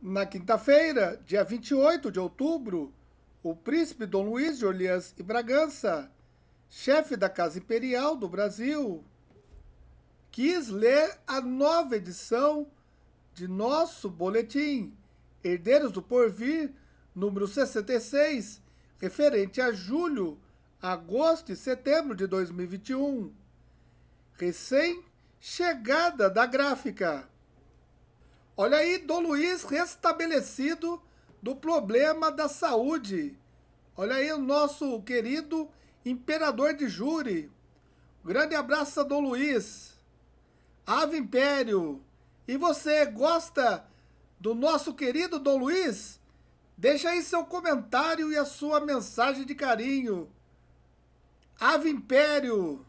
Na quinta-feira, dia 28 de outubro, o príncipe Dom Luiz de Orleans e Bragança, chefe da Casa Imperial do Brasil, quis ler a nova edição de nosso boletim Herdeiros do Porvir, número 66, referente a julho, agosto e setembro de 2021. Recém-chegada da gráfica. Olha aí, Dom Luiz restabelecido do problema da saúde. Olha aí o nosso querido imperador de júri. Grande abraço a Dom Luiz. Ave Império. E você gosta do nosso querido Dom Luiz? Deixa aí seu comentário e a sua mensagem de carinho. Ave Império.